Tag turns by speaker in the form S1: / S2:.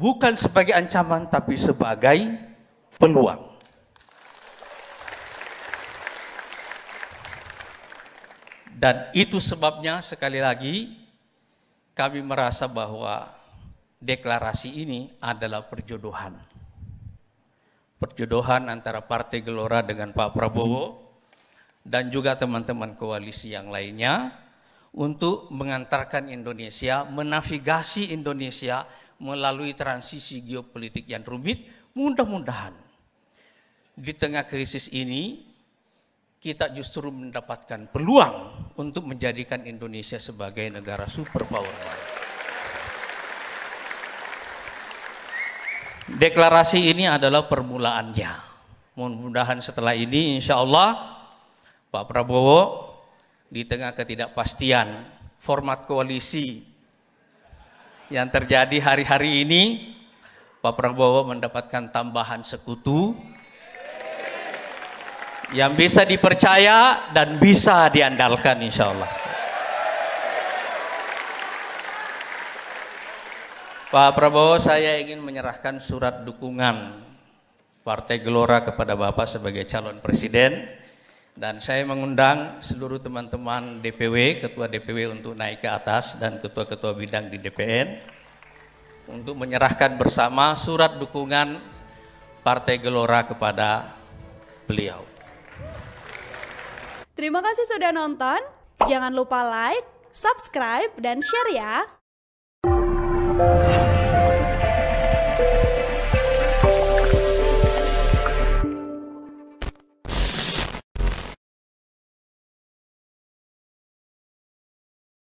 S1: bukan sebagai ancaman tapi sebagai peluang. Dan itu sebabnya sekali lagi kami merasa bahwa deklarasi ini adalah perjodohan. Perjodohan antara Partai Gelora dengan Pak Prabowo dan juga teman-teman koalisi yang lainnya untuk mengantarkan Indonesia, menavigasi Indonesia melalui transisi geopolitik yang rumit, mudah-mudahan di tengah krisis ini kita justru mendapatkan peluang untuk menjadikan Indonesia sebagai negara superpower. Deklarasi ini adalah permulaannya. Mudah-mudahan setelah ini insya Allah Pak Prabowo di tengah ketidakpastian format koalisi yang terjadi hari-hari ini, Pak Prabowo mendapatkan tambahan sekutu yang bisa dipercaya dan bisa diandalkan insya Allah. Pak Prabowo saya ingin menyerahkan surat dukungan Partai Gelora kepada Bapak sebagai calon presiden. Dan saya mengundang seluruh teman-teman DPW, ketua DPW untuk naik ke atas dan ketua-ketua bidang di DPN untuk menyerahkan bersama surat dukungan Partai Gelora kepada beliau.
S2: Terima kasih sudah nonton. Jangan lupa like, subscribe, dan share ya.